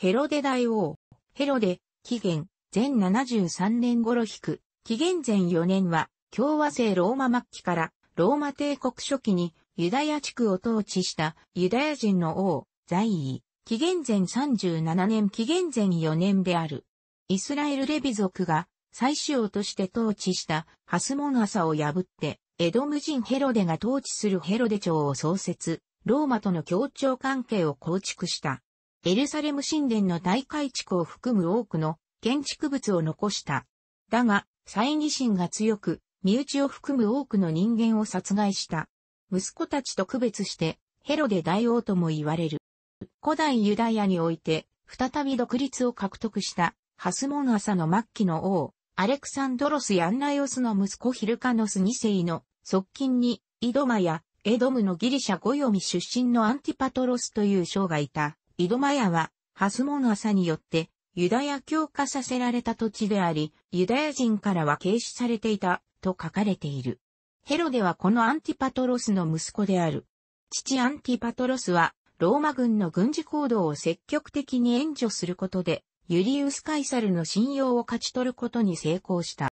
ヘロデ大王。ヘロデ、紀元、前73年頃引く、紀元前4年は、共和制ローマ末期から、ローマ帝国初期に、ユダヤ地区を統治した、ユダヤ人の王、在位。紀元前37年紀元前4年である。イスラエルレビ族が、最主王として統治した、ハスモンアサを破って、エドム人ヘロデが統治するヘロデ朝を創設、ローマとの協調関係を構築した。エルサレム神殿の大改築を含む多くの建築物を残した。だが、猜疑心が強く、身内を含む多くの人間を殺害した。息子たちと区別して、ヘロデ大王とも言われる。古代ユダヤにおいて、再び独立を獲得した、ハスモン朝の末期の王、アレクサンドロス・ヤンナヨスの息子ヒルカノス2世の側近に、イドマやエドムのギリシャ語読み出身のアンティパトロスという将がいた。井戸マヤは、ハスモナサによって、ユダヤ教化させられた土地であり、ユダヤ人からは軽視されていた、と書かれている。ヘロデはこのアンティパトロスの息子である。父アンティパトロスは、ローマ軍の軍事行動を積極的に援助することで、ユリウス・カイサルの信用を勝ち取ることに成功した。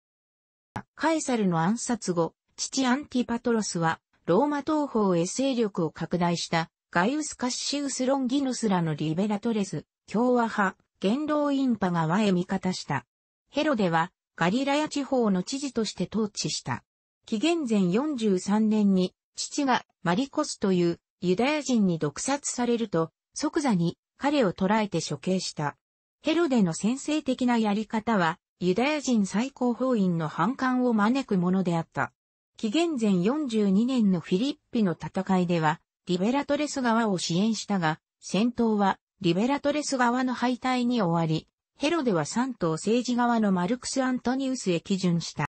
カイサルの暗殺後、父アンティパトロスは、ローマ東方へ勢力を拡大したガイウス・カッシウス・ロンギヌスらのリベラトレス、共和派、元老院派が和へ味方した。ヘロデは、ガリラヤ地方の知事として統治した。紀元前43年に、父がマリコスというユダヤ人に毒殺されると、即座に彼を捕らえて処刑した。ヘロデの先制的なやり方は、ユダヤ人最高法院の反感を招くものであった。紀元前42年のフィリッピの戦いでは、リベラトレス側を支援したが、戦闘はリベラトレス側の敗退に終わり、ヘロデは3党政治側のマルクス・アントニウスへ基準した。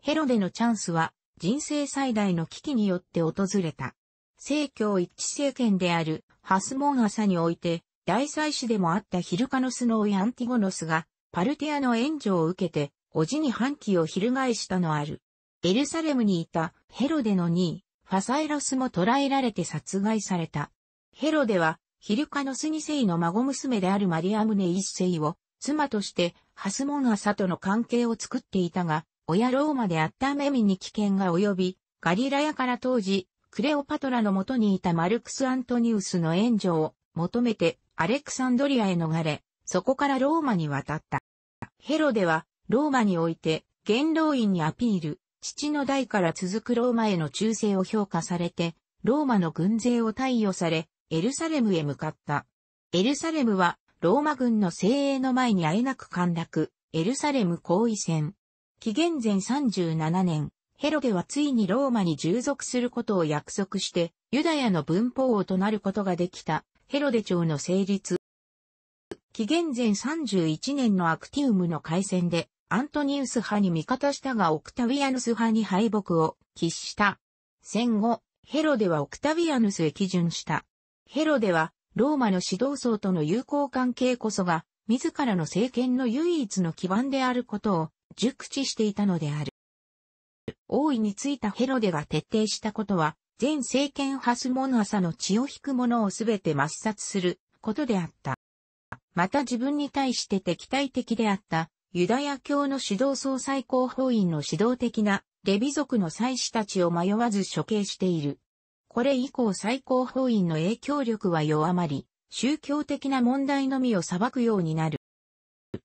ヘロデのチャンスは人生最大の危機によって訪れた。政教一致政権であるハスモンアサにおいて、大祭司でもあったヒルカノスの親アンティゴノスが、パルテアの援助を受けて、叔父に反旗を翻したのある。エルサレムにいたヘロデの2位、ファサエロスも捕らえられて殺害された。ヘロデは、ヒルカノス二世の孫娘であるマリアムネ一世を、妻として、ハスモンアサとの関係を作っていたが、親ローマであったメミに危険が及び、ガリラヤから当時、クレオパトラの元にいたマルクス・アントニウスの援助を求めてアレクサンドリアへ逃れ、そこからローマに渡った。ヘロではローマにおいて元老院にアピール、父の代から続くローマへの忠誠を評価されて、ローマの軍勢を貸与され、エルサレムへ向かった。エルサレムは、ローマ軍の精鋭の前にあえなく陥落、エルサレム包位戦。紀元前37年、ヘロデはついにローマに従属することを約束して、ユダヤの文法王となることができた、ヘロデ朝の成立。紀元前31年のアクティウムの海戦で、アントニウス派に味方したがオクタヴィアヌス派に敗北を喫した。戦後、ヘロデはオクタヴィアヌスへ基準した。ヘロデは、ローマの指導層との友好関係こそが、自らの政権の唯一の基盤であることを熟知していたのである。王位についたヘロデが徹底したことは、全政権発スモナサの血を引く者をすべて抹殺することであった。また自分に対して敵対的であったユダヤ教の指導総裁広法員の指導的なレビ族の祭司たちを迷わず処刑している。これ以降最高法院の影響力は弱まり、宗教的な問題のみを裁くようになる。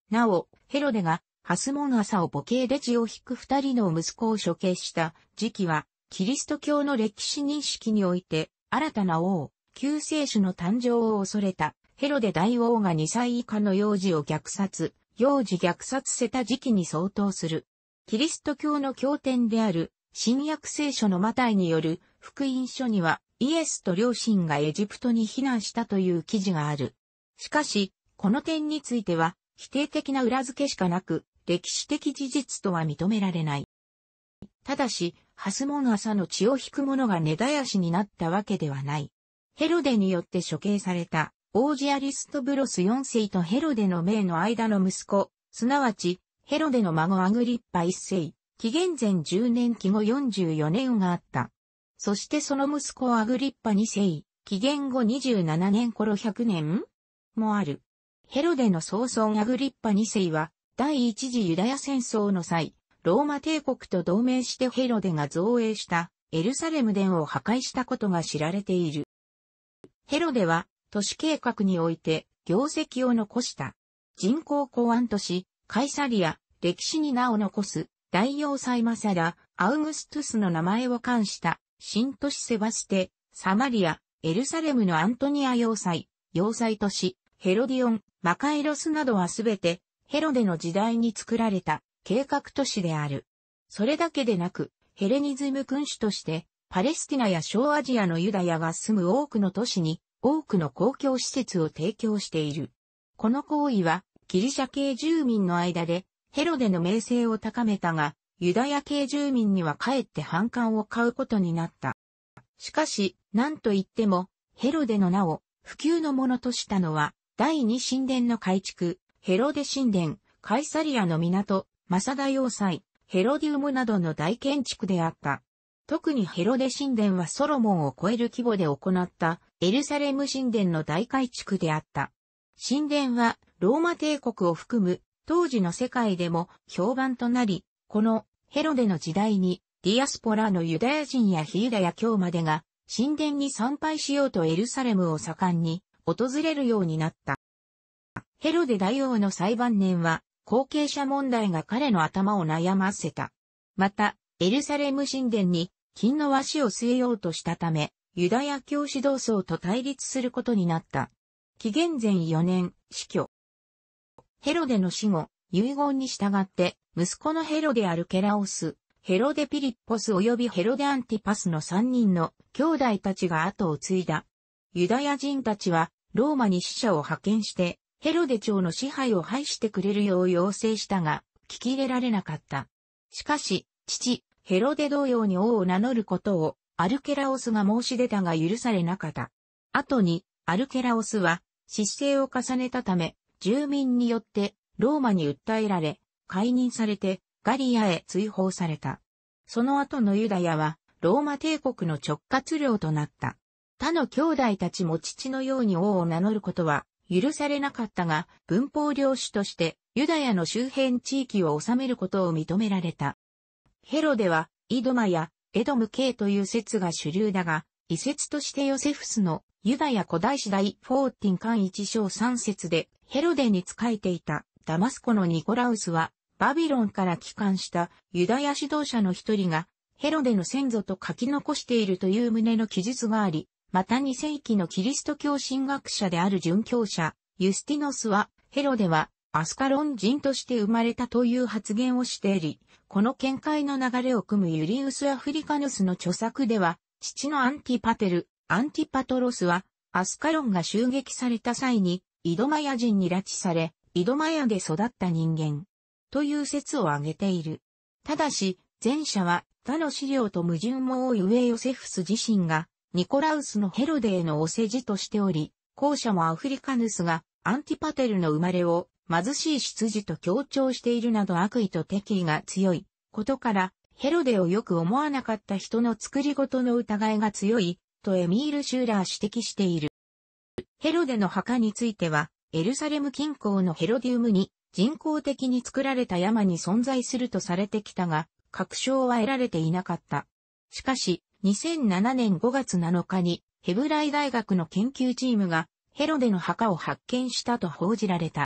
なお、ヘロデがハスモンサを母系で血を引く二人の息子を処刑した時期は、キリスト教の歴史認識において、新たな王、救世主の誕生を恐れた、ヘロデ大王が2歳以下の幼児を虐殺、幼児虐殺せた時期に相当する。キリスト教の経典である新約聖書のマタイによる福音書にはイエスと両親がエジプトに避難したという記事がある。しかし、この点については否定的な裏付けしかなく、歴史的事実とは認められない。ただし、ハスモン朝の血を引く者が根絶やしになったわけではない。ヘロデによって処刑された王子アリストブロス4世とヘロデの命の間の息子、すなわち、ヘロデの孫アグリッパ1世、紀元前10年期後44年があった。そしてその息子アグリッパ2世、紀元後27年頃100年もある。ヘロデの曹孫アグリッパ2世は、第一次ユダヤ戦争の際、ローマ帝国と同盟してヘロデが造営したエルサレム殿を破壊したことが知られている。ヘロデは都市計画において業績を残した。人口公安都市、カイサリア、歴史に名を残す、大要塞マサラ、アウグストゥスの名前を冠した、新都市セバステ、サマリア、エルサレムのアントニア要塞、要塞都市、ヘロディオン、マカエロスなどはすべて、ヘロデの時代に作られた計画都市である。それだけでなく、ヘレニズム君主として、パレスティナや小アジアのユダヤが住む多くの都市に多くの公共施設を提供している。この行為はギリシャ系住民の間でヘロデの名声を高めたが、ユダヤ系住民にはかえって反感を買うことになった。しかし、何と言っても、ヘロデの名を普及のものとしたのは、第二神殿の改築、ヘロデ神殿、カイサリアの港、マサダ要塞、ヘロディウムなどの大建築であった。特にヘロデ神殿はソロモンを超える規模で行ったエルサレム神殿の大改築であった。神殿はローマ帝国を含む当時の世界でも評判となり、このヘロデの時代にディアスポラのユダヤ人やヒユダヤ教までが神殿に参拝しようとエルサレムを盛んに訪れるようになった。ヘロデ大王の裁判年は後継者問題が彼の頭を悩ませた。また、エルサレム神殿に金の和紙を据えようとしたため、ユダヤ教指導層と対立することになった。紀元前4年、死去。ヘロデの死後、遺言に従って、息子のヘロデアルケラオス、ヘロデピリッポス及びヘロデアンティパスの3人の兄弟たちが後を継いだ。ユダヤ人たちは、ローマに死者を派遣して、ヘロデ朝の支配を廃してくれるよう要請したが、聞き入れられなかった。しかし、父、ヘロデ同様に王を名乗ることをアルケラオスが申し出たが許されなかった。後にアルケラオスは失勢を重ねたため住民によってローマに訴えられ解任されてガリアへ追放された。その後のユダヤはローマ帝国の直轄領となった。他の兄弟たちも父のように王を名乗ることは許されなかったが、文法領主としてユダヤの周辺地域を治めることを認められた。ヘロでは、イドマやエドム系という説が主流だが、遺説としてヨセフスのユダヤ古代史第14巻1章3節でヘロデに仕えていたダマスコのニコラウスはバビロンから帰還したユダヤ指導者の一人がヘロデの先祖と書き残しているという旨の記述があり、また2世紀のキリスト教神学者である殉教者ユスティノスはヘロデはアスカロン人として生まれたという発言をしており、この見解の流れを組むユリウス・アフリカヌスの著作では、父のアンティパテル、アンティパトロスは、アスカロンが襲撃された際に、イドマヤ人に拉致され、イドマヤで育った人間、という説を挙げている。ただし、前者は他の資料と矛盾も多い上ヨセフス自身が、ニコラウスのヘロデへのお世辞としており、後者もアフリカヌスがアンティパテルの生まれを貧しい出自と強調しているなど悪意と敵意が強いことから、ヘロデをよく思わなかった人の作り事の疑いが強い、とエミール・シューラー指摘している。ヘロデの墓については、エルサレム近郊のヘロディウムに人工的に作られた山に存在するとされてきたが、確証は得られていなかった。しかし、2007年5月7日にヘブライ大学の研究チームがヘロデの墓を発見したと報じられた。